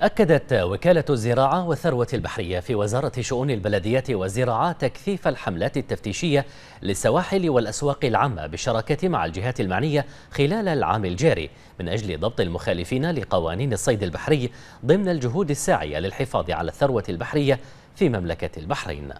أكدت وكالة الزراعة والثروة البحرية في وزارة شؤون البلديات والزراعة تكثيف الحملات التفتيشية للسواحل والأسواق العامة بالشراكة مع الجهات المعنية خلال العام الجاري من أجل ضبط المخالفين لقوانين الصيد البحري ضمن الجهود الساعية للحفاظ على الثروة البحرية في مملكة البحرين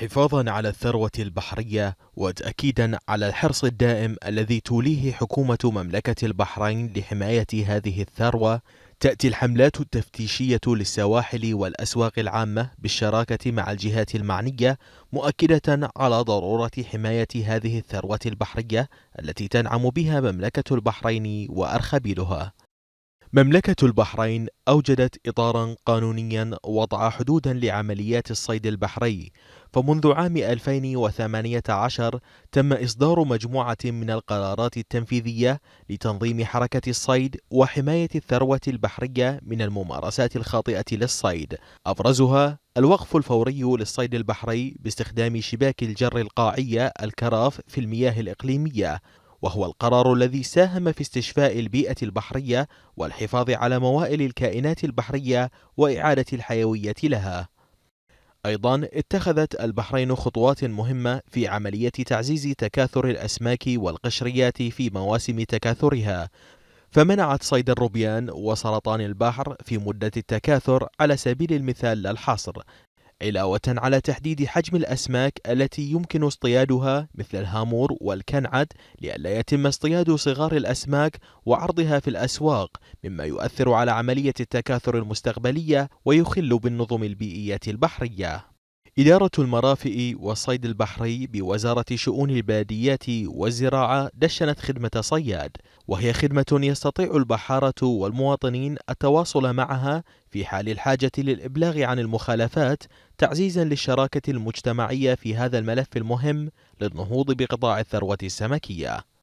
حفاظا على الثروة البحرية وتأكيدا على الحرص الدائم الذي توليه حكومة مملكة البحرين لحماية هذه الثروة تأتي الحملات التفتيشية للسواحل والأسواق العامة بالشراكة مع الجهات المعنية مؤكدة على ضرورة حماية هذه الثروة البحرية التي تنعم بها مملكة البحرين وأرخبيلها مملكة البحرين أوجدت إطارا قانونيا وضع حدودا لعمليات الصيد البحري فمنذ عام 2018 تم إصدار مجموعة من القرارات التنفيذية لتنظيم حركة الصيد وحماية الثروة البحرية من الممارسات الخاطئة للصيد أبرزها الوقف الفوري للصيد البحري باستخدام شباك الجر القاعية الكراف في المياه الإقليمية وهو القرار الذي ساهم في استشفاء البيئة البحرية والحفاظ على موائل الكائنات البحرية وإعادة الحيوية لها. أيضا اتخذت البحرين خطوات مهمة في عملية تعزيز تكاثر الأسماك والقشريات في مواسم تكاثرها، فمنعت صيد الروبيان وسرطان البحر في مدة التكاثر على سبيل المثال لا الحصر، علاوة على تحديد حجم الأسماك التي يمكن اصطيادها مثل الهامور والكنعد لئلا يتم اصطياد صغار الأسماك وعرضها في الأسواق مما يؤثر على عملية التكاثر المستقبلية ويخل بالنظم البيئية البحرية إدارة المرافئ والصيد البحري بوزارة شؤون الباديات والزراعة دشنت خدمة صياد وهي خدمة يستطيع البحارة والمواطنين التواصل معها في حال الحاجة للإبلاغ عن المخالفات تعزيزا للشراكة المجتمعية في هذا الملف المهم للنهوض بقطاع الثروة السمكية